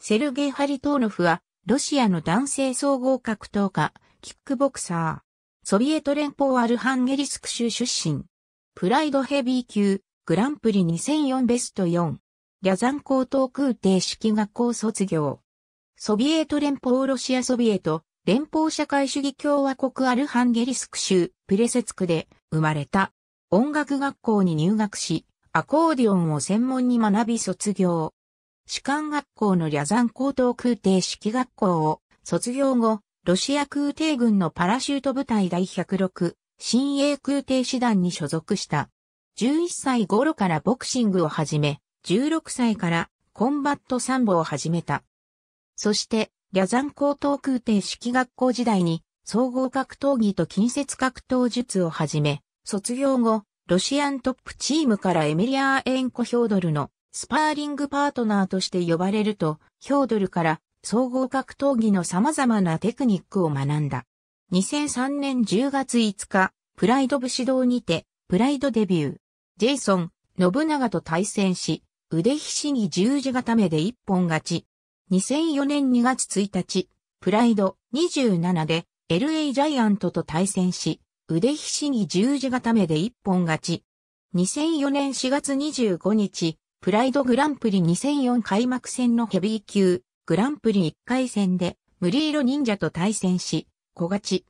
セルゲイ・ハリトーノフは、ロシアの男性総合格闘家、キックボクサー。ソビエト連邦アルハンゲリスク州出身。プライドヘビー級、グランプリ2004ベスト4。リャザン高等空挺式学校卒業。ソビエト連邦ロシアソビエト、連邦社会主義共和国アルハンゲリスク州、プレセツクで生まれた。音楽学校に入学し、アコーディオンを専門に学び卒業。士官学校のリャザン高等空挺式学校を卒業後、ロシア空挺軍のパラシュート部隊第106、新鋭空挺師団に所属した。11歳頃からボクシングを始め、16歳からコンバット散歩を始めた。そして、リャザン高等空挺式学校時代に、総合格闘技と近接格闘術を始め、卒業後、ロシアントップチームからエミリアーエンコ・ヒョードルのスパーリングパートナーとして呼ばれると、ヒョードルから総合格闘技の様々なテクニックを学んだ。2003年10月5日、プライド武士道にて、プライドデビュー。ジェイソン、信長と対戦し、腕ひしぎ十字固めで一本勝ち。2004年2月1日、プライド27で LA ジャイアントと対戦し、腕ひしぎ十字固めで一本勝ち。2004年4月25日、プライドグランプリ2004開幕戦のヘビー級、グランプリ1回戦で、ムリーロ忍者と対戦し、小勝ち。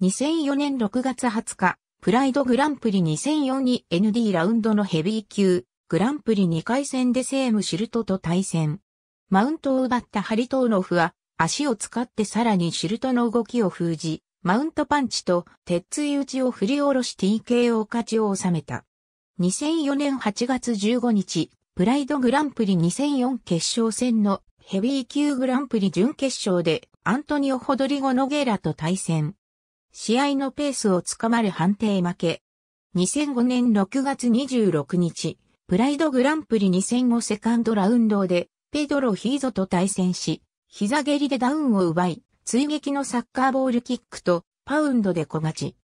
2004年6月20日、プライドグランプリ2004に ND ラウンドのヘビー級、グランプリ2回戦でセームシルトと対戦。マウントを奪ったハリトーノフは、足を使ってさらにシルトの動きを封じ、マウントパンチと鉄槌打ちを振り下ろし TKO 勝ちを収めた。2004年8月15日、プライドグランプリ2004決勝戦のヘビー級グランプリ準決勝でアントニオ・ホドリゴ・ノゲラと対戦。試合のペースをつかまる判定負け。2005年6月26日、プライドグランプリ2005セカンドラウンドでペドロ・ヒーゾと対戦し、膝蹴りでダウンを奪い、追撃のサッカーボールキックとパウンドで小勝ち。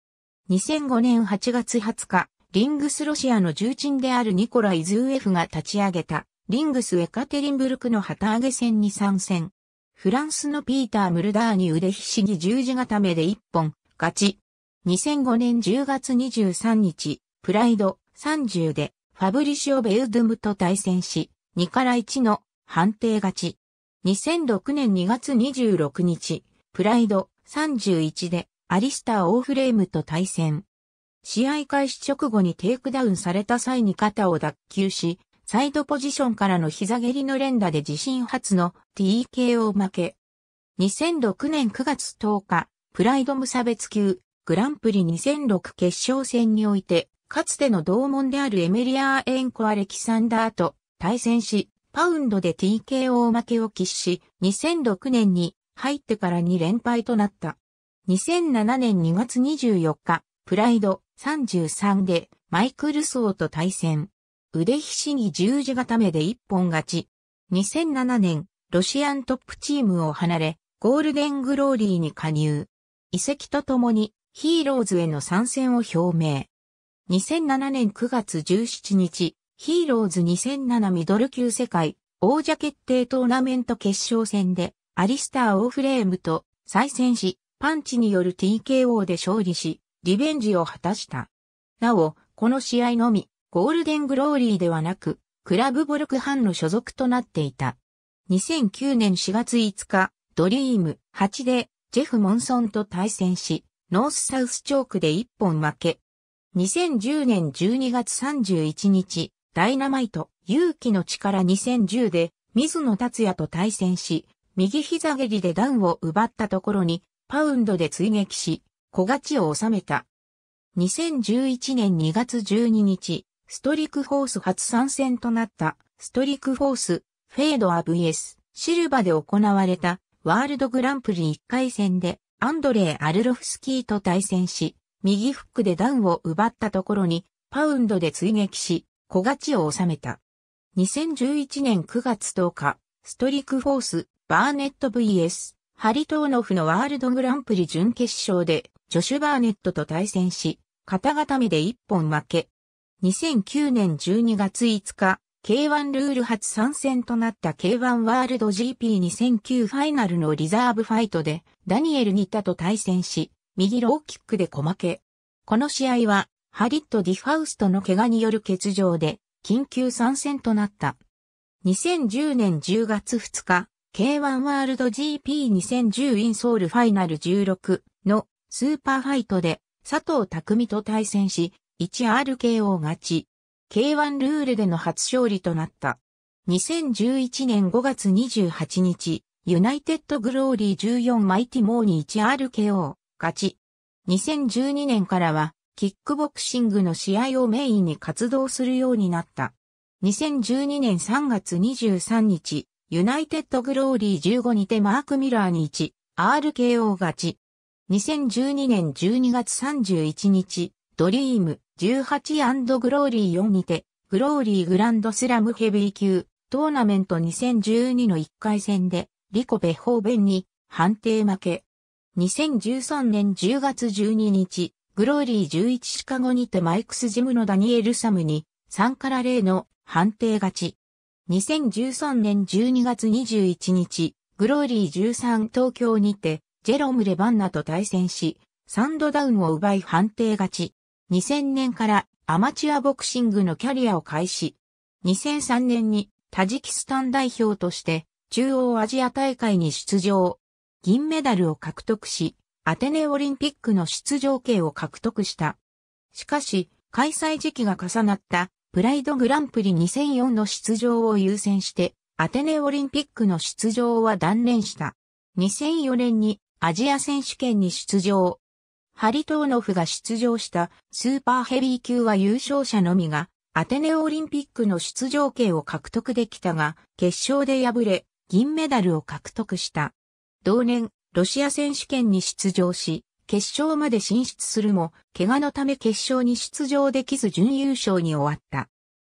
2005年8月20日、リングスロシアの重鎮であるニコライ・ズーエフが立ち上げた、リングス・エカテリンブルクの旗揚げ戦に参戦。フランスのピーター・ムルダーに腕ひしぎ十字固めで一本、勝ち。2005年10月23日、プライド30でファブリシオ・ベウドゥムと対戦し、2から1の判定勝ち。2006年2月26日、プライド31でアリスター・オーフレームと対戦。試合開始直後にテイクダウンされた際に肩を脱臼し、サイドポジションからの膝蹴りの連打で自身初の TKO 負け。2006年9月10日、プライド無差別級グランプリ2006決勝戦において、かつての同門であるエメリアエンコ・アレキサンダーと対戦し、パウンドで TKO 負けを喫し、2006年に入ってから2連敗となった。2007年2月24日、プライド33でマイクル・ソーと対戦。腕ひしぎ十字固めで一本勝ち。2007年、ロシアントップチームを離れ、ゴールデングローリーに加入。移籍とともにヒーローズへの参戦を表明。2007年9月17日、ヒーローズ2007ミドル級世界王者決定トーナメント決勝戦でアリスター・オーフレームと再戦し、パンチによる TKO で勝利し、リベンジを果たした。なお、この試合のみ、ゴールデングローリーではなく、クラブボルクハンの所属となっていた。2009年4月5日、ドリーム8でジェフ・モンソンと対戦し、ノースサウスチョークで1本負け。2010年12月31日、ダイナマイト、勇気の力2010で、水野達也と対戦し、右膝蹴りでダウンを奪ったところに、パウンドで追撃し、小勝ちを収めた。2011年2月12日、ストリクフォース初参戦となったストリクフォースフェードア VS シルバで行われたワールドグランプリ1回戦でアンドレイ・アルロフスキーと対戦し、右フックでダウンを奪ったところにパウンドで追撃し、小勝ちを収めた。2011年9月10日、ストリクフォースバーネット VS ハリトーノフのワールドグランプリ準決勝でジョシュ・バーネットと対戦し、肩固めで一本負け。2009年12月5日、K1 ルール初参戦となった K1 ワールド GP2009 ファイナルのリザーブファイトで、ダニエル・ニタと対戦し、右ローキックで小負け。この試合は、ハリット・ディファウストの怪我による欠場で、緊急参戦となった。2010年10月2日、K1 ワールド GP2010 インソールファイナル16のスーパーファイトで佐藤匠と対戦し、1RKO 勝ち。K1 ルールでの初勝利となった。2011年5月28日、ユナイテッドグローリー14マイティモーに 1RKO 勝ち。2012年からは、キックボクシングの試合をメインに活動するようになった。2012年3月23日、ユナイテッドグローリー15にてマークミラーに 1RKO 勝ち。2012年12月31日、ドリーム1 8グローリー4にて、グローリーグランドスラムヘビー級トーナメント2012の1回戦で、リコ・ベホーベンに判定負け。2013年10月12日、グローリー11シカゴにてマイクス・ジムのダニエル・サムに3から0の判定勝ち。2013年12月21日、グローリー13東京にてジェロム・レバンナと対戦し、サンドダウンを奪い判定勝ち。2000年からアマチュアボクシングのキャリアを開始。2003年にタジキスタン代表として中央アジア大会に出場。銀メダルを獲得し、アテネオリンピックの出場権を獲得した。しかし、開催時期が重なったプライドグランプリ2004の出場を優先して、アテネオリンピックの出場は断念した。2004年にアジア選手権に出場。ハリトーノフが出場したスーパーヘビー級は優勝者のみがアテネオリンピックの出場権を獲得できたが決勝で敗れ銀メダルを獲得した。同年ロシア選手権に出場し決勝まで進出するも怪我のため決勝に出場できず準優勝に終わった。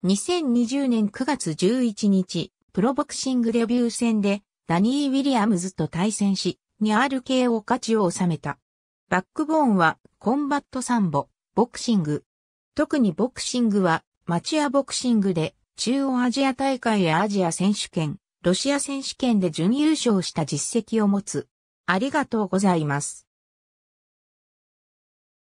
2020年9月11日プロボクシングデビュー戦でダニー・ウィリアムズと対戦しにある系を価値を収めた。バックボーンはコンバットサンボ、ボクシング。特にボクシングはマチュアボクシングで中央アジア大会やアジア選手権、ロシア選手権で準優勝した実績を持つ。ありがとうございます。